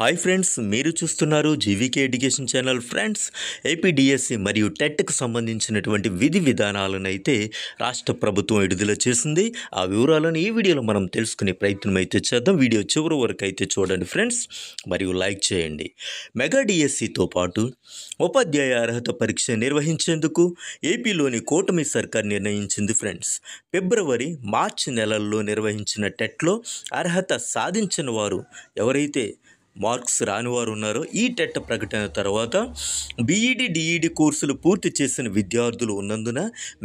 hi friends మీరు చూస్తున్నారు GVK education channel friends APDSC మరియు టెట్కు సంబంధించినటువంటి విధి విధానాలను అయితే రాష్ట్ర ప్రభుత్వం విడుదల చేసింది ఆ వివరాలను ఈ వీడియోలో మనం తెలుసుకునే ప్రయత్నం అయితే చేద్దాం వీడియో చివరి వరకు అయితే చూడండి ఫ్రెండ్స్ మరియు లైక్ చేయండి మెగా డిఎస్సితో పాటు ఉపాధ్యాయ అర్హత పరీక్ష నిర్వహించేందుకు ఏపీలోని కూటమి సర్కార్ నిర్ణయించింది ఫ్రెండ్స్ ఫిబ్రవరి మార్చి నెలల్లో నిర్వహించిన టెట్లో అర్హత సాధించిన వారు ఎవరైతే మార్క్స్ రాని వారు ఉన్నారో ఈ టెట్ ప్రకటన తర్వాత బీఈడి డిఈడి e e కోర్సులు పూర్తి చేసిన విద్యార్థులు ఉన్నందున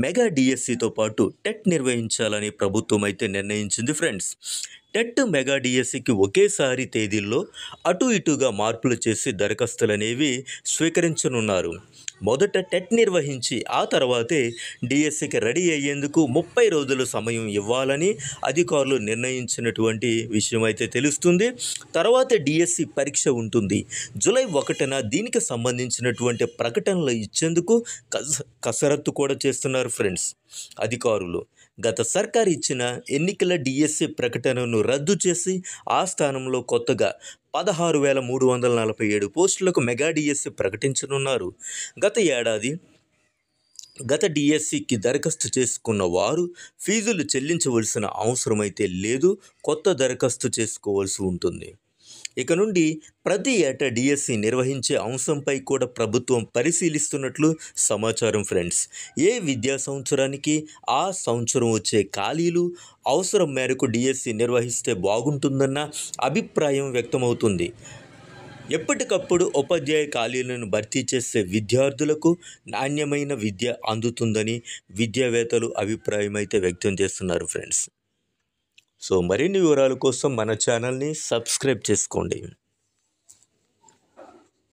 మెగా డిఎస్సితో e పాటు టెట్ నిర్వహించాలని ప్రభుత్వం అయితే నిర్ణయించింది ఫ్రెండ్స్ టెట్ మెగా డిఎస్సికి ఒకేసారి తేదీల్లో అటు ఇటుగా మార్పులు చేసి దరఖాస్తులనేవి స్వీకరించనున్నారు మొదట టెట్ నిర్వహించి ఆ తర్వాతే డిఎస్సికి రెడీ అయ్యేందుకు ముప్పై రోజులు సమయం ఇవ్వాలని అధికారులు నిర్ణయించినటువంటి విషయం అయితే తెలుస్తుంది తర్వాత డిఎస్సి పరీక్ష ఉంటుంది జూలై ఒకటిన దీనికి సంబంధించినటువంటి ప్రకటనలు ఇచ్చేందుకు కసరత్తు కూడా చేస్తున్నారు ఫ్రెండ్స్ అధికారులు గత సర్కార్ ఇచ్చిన ఎన్నికల డిఎస్సి ప్రకటనను రద్దు చేసి ఆ స్థానంలో కొత్తగా పదహారు వేల మూడు వందల నలభై ఏడు పోస్టులకు మెగా డిఎస్సి ప్రకటించనున్నారు గత ఏడాది గత డిఎస్సికి దరఖాస్తు చేసుకున్న వారు ఫీజులు చెల్లించవలసిన అవసరమైతే లేదు కొత్త దరఖాస్తు చేసుకోవాల్సి ఉంటుంది ఇక నుండి ప్రతి ఏటా డిఎస్సి నిర్వహించే అంశంపై కూడా ప్రభుత్వం పరిశీలిస్తున్నట్లు సమాచారం ఫ్రెండ్స్ ఏ విద్యా సంవత్సరానికి ఆ సంవత్సరం వచ్చే ఖాళీలు అవసరం మేరకు డిఎస్సి నిర్వహిస్తే బాగుంటుందన్న అభిప్రాయం వ్యక్తమవుతుంది ఎప్పటికప్పుడు ఉపాధ్యాయ ఖాళీలను భర్తీ చేసే విద్యార్థులకు నాణ్యమైన విద్య అందుతుందని విద్యావేత్తలు అభిప్రాయం అయితే వ్యక్తం చేస్తున్నారు ఫ్రెండ్స్ సో మరిన్ని వివరాల కోసం మన ఛానల్ని సబ్స్క్రైబ్ చేసుకోండి